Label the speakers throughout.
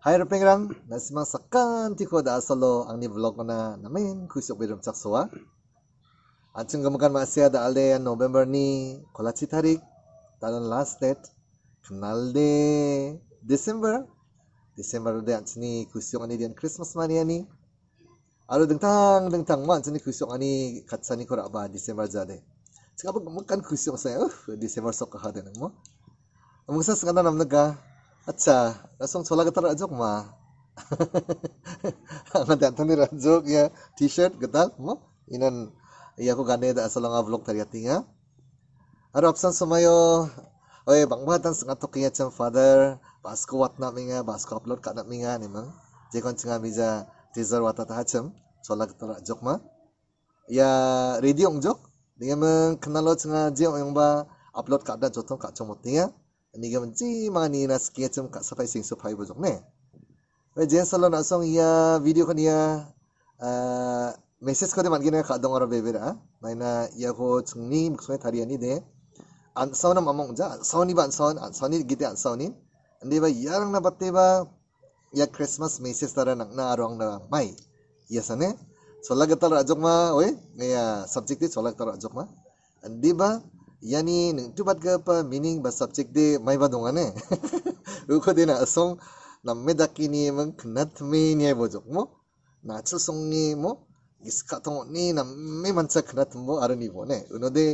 Speaker 1: Hai 하이로 뺑랑 마지막 사깐 티코 vlog 앙니 블로그나 namin kusuk bedum soa. Acung gemukan masih ada alde yang November ni Kolachi tarik, talon last date kenal de December December de ni kusyong ani dian Christmas mania ni Aro dengtang dengtang man sini kusyong ani katsani kora ba December jade Sekarang gemukan kusyong saya uh December sok kahaden mo Amung sa sekarang namnaga Acha langsung sholat গেতার রাজক ma. nanti nih rajok ya t-shirt getar mo inan iya aku gani da asal nga vlog tariya tinga ya. aro absan sumayo Oi, bang batan sa ngato kiya father basko wat na minga basko upload kak na minga ni mang jekon chinga bija teaser wata ta hacham sola getal jok ma ya ready ong jok dengan ya, mengenal lo chinga jeng ong ba upload ka da jotong ka chomot tinga Ani gamon ji mangani na sketsum ka sapai sing supaya pai ne. Wai jen salo na song iya video kau iya message kau de man gina ya, ka dong orang bebe da. Ah. Mai na ah, iya ko tsung ni muk sungai ni ani de. An sao na mamong ja, sao ni ba an an sao ni gitu an sao ni. Ani ba iya orang na bate ba iya Christmas message tara nak, na aruang na mai. Iya sana? Soal Solak tara ajok ma, wai, iya subjective solak tara ajok ma. andi ba य a n i tu bat ga pa meaning ba subject de mai ba donga ne uko de na asong n a m e daki ni mang knat me ni ai bojok mo na chu song ni mo iska to ni namme man c a knat mo ar ni bo ne uno de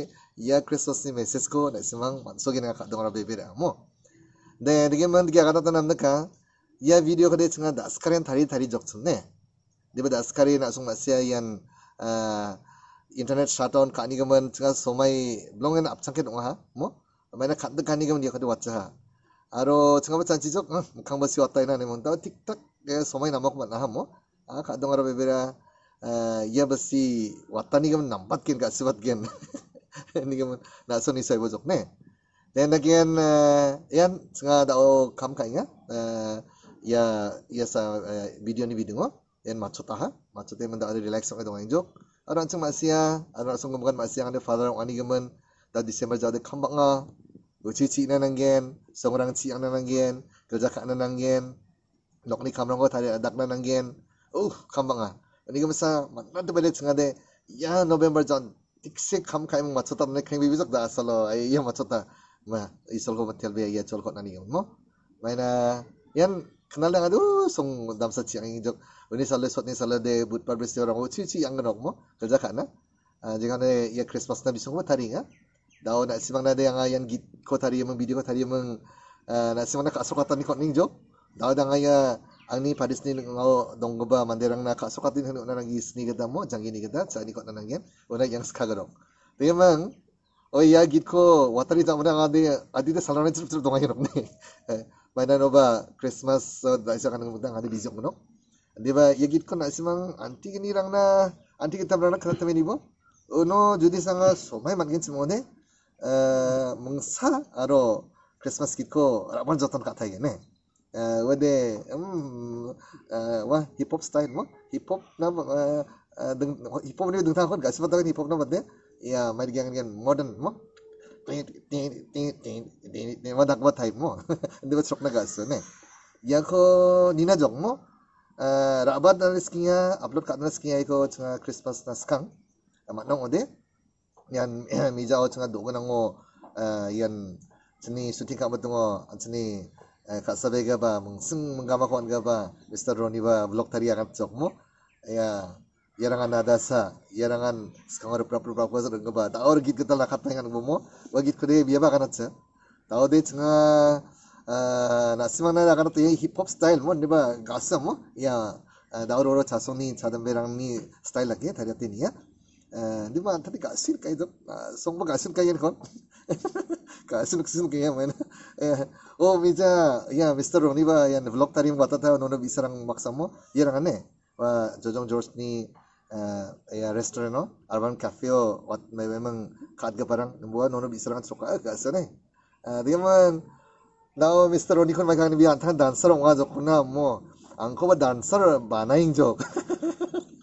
Speaker 1: ya christos ni message ko na simang man so gi na ka donga be be ra mo de de man gi ga ta nam n ka ya video ka de c h n g a das karen thari thari jok chun ne de ba das karen asong na sia yan ah internet shutdown ka ni gaman tsa somai blongen apchang ke dong à ha mo maina khat ka ni gaman yakha du watcha ha aro tsa ba chan chi jok mukhang ba si watta ina ne mon ta tik tak ge somai namak ma na ha mo a kha dong ara bebera ya ba si watta ni gaman nambat kin ka sibat gen ni gaman na so ni sai bo jok ne then again yan tsa da o kam ka inga ya ya sa video ni video yan matsutaha matsute man da ada relax ang idong injok ada ang masya ada ang sungguh masya ang ada father ang anigaman da December jadi kambak nga ucici na nanggen songurang ci ang na nanggen kerjakan na nanggen nok ni kamrong ko tadi adak na Oh uh kambak nga anigaman sa manado balik ngade, ya November jan tikse kam kai mong matsuta mne kring bibizak da asalo ay iya eh, matsuta ma isol ko matyal be iya chol ko nani mo maina ah. yan kenal dengan tu oh, song dam sa yang ini jok ini salah satu ni salah de but pada si orang uci oh, uci yang nak mo kerja kan Jika anda ah, ya Christmas nabi sungguh tari ya ha? dah nak simang ada yang ayam git ko tari yang video ko tari yang ah, nak simang nak asokat ni kot ning jok dah dah ngaya ang ni pada sini ngau donggoba mandirang nak asokat ini hendak nangis ni kita mo jangan ini kita sa ni kot nangian orang oh, yang sekarang tapi emang oh iya gitu watari tak menang ada, adi deh salaman cerut cerut dongai rom nih eh, mana noba Christmas so dari sana ada kita ada bijak menok adi ba iya gitu nak sih mang anti kini rang na anti kita berada kereta ini bu oh, no, judi sanga somai makin semua deh mengsa aro Christmas gitu ramon jatuh kata ya nih eh, wede, um, uh, wah hip hop style mo, hip hop na, deng, hip hop ni deng tahun, gak sempat kan tahu hip hop na wede, ya main gian gian modern mo ting ting ting ting ting ting ting ting ting ting ting ting ting ting ting dina ting ting rabat dan skinya upload kat dalam skinya iko cuma Christmas na skang amat nong ode yan mija o cuma dogo nang o eh, yan cini syuting kat betung o cini eh, sabe ga ba mengsung menggama kawan ga ba Mr. Ronnie ba vlog tadi akan cok mo ya yarang anda dasa yarangan skangor prapru prapru sa dengga tahu orang or git getal rakat pengan gomo wa git kode biya ba kanat sa ta ode chunga nasimana rakat ye hip hop style mo ne ba gasa mo ya daur oro chasoni chadam berang ni style lagi eh, thari ati ni ya di ba thari gasir kai jab song ba gasir kai yan kon gasir kisim kai ya main oh mija ya mr nih ba yang vlog tadi tarim wata ta nono bisarang maksamo yarangane wa jojong george ni uh, ya restaurant arban cafe oh, wat may memang kad ke parang buwa nono bisarang suka eh, ka sa eh dia man now Mr. Oni kon magang ni bian tan dancer ong ajo kuna mo angko ba dancer banaing jo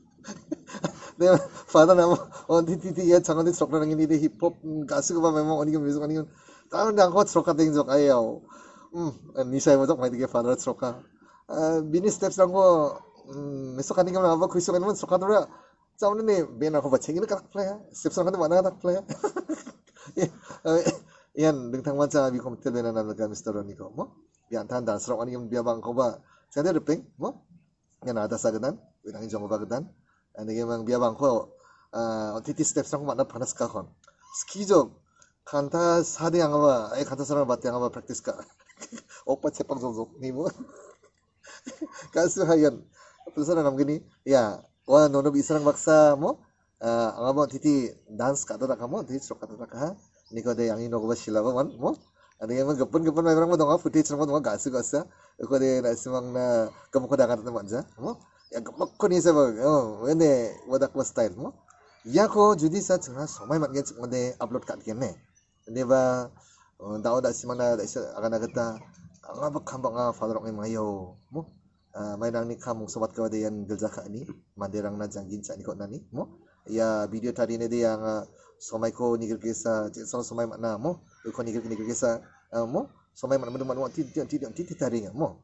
Speaker 1: dia father na mo on oh, ti ti ti ya changan di sokna nangin di hip hop mm, gasu ba memang oni ko music oni kon tan dang ko soka ding jo kayo hmm eh, ni sai mo jok mai di father soka bini steps angko. ko mesok kan tinggal apa Chris Evans sokat dulu cawan ini benar aku baca ini kerak play sepsi kan mana kerak play yang dengan tangan saya di komputer benar nak lagi Mister Roni kau mo yang tanda serok ini dia bang kau ba saya ada ping mo yang ada saya kedan orang ini jangan kau kedan anda yang bang dia bang kau titis steps aku mana panas kahon ski job kanta sahaja yang apa, eh kanta sahaja bateri yang apa praktis ka, opat cepat jodoh ni mu, kasih hayan, tulisan dalam gini ya wah nono nang baksa mo mau titi dance kata tak kamu titi sok kata tak kaha niko deh yang ino kuba shilaba man mo ada yang gepun gepun orang mau mo donga futi mau donga gasu gasa ko deh na simang na kamu kau dengar kato teman aja mo ya gemak kau ni sebab oh ini wadah kau style mo ya ko judi sa cerma semai mat ngecek mo deh upload kat kene ba dao da mana na sih agak agana kata angapa kambang father fadrok ngai mayo mo Ah, mayrang ni kamung sobat kawade yang ni manderang na jang cak ni kot nani mo ya video tadi ni dia yang ah, somai ko nigir kesa sol somai makna mo ko nigir nigir kesa ah, mo somai makna mendung makna ti ti ti ti ti tadi mo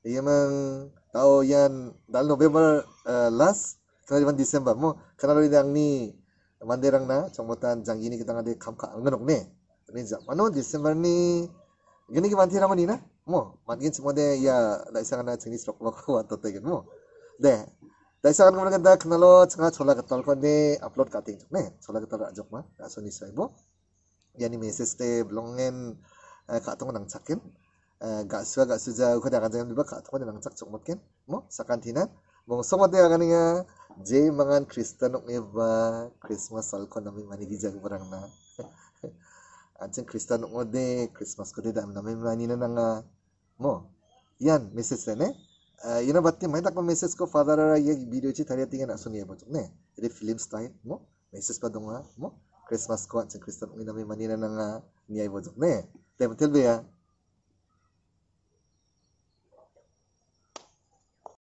Speaker 1: iya mang tau yang dalam November last kena di Desember mo kena lo yang ni manderang na cangmutan jang ini kita ngade kamka angenok ne ini mana, Desember ni gini ke mantirang ni na mo makin sa mode ya la isa kana tsini strok lo ko wato tegin mo de la isa kana kumulang kada kana lo tsaka tsola ka ko de upload ka ting tsuk ne tsola ka tol ma ka so ni saibo ya ni meses te blongen kato tong nang tsakin eh, ga suwa ga suja ko da kada diba kato tong nang tsak eh, tsuk mo ken mo sakan tina mong so mode ya nga je mangan kristen ok ne christmas sal ko nami mani gijak na Krista Kristen ngode Christmas kode dan nama mani na nga mo yan message na ne ina batte mai tak message ko father ra yung video chi tayo tingin na suniya bocok ne ri film style mo message pa nga, mo Christmas ko anjing Kristen ngi nama mani na nga niya ai bo ne tem tel be ya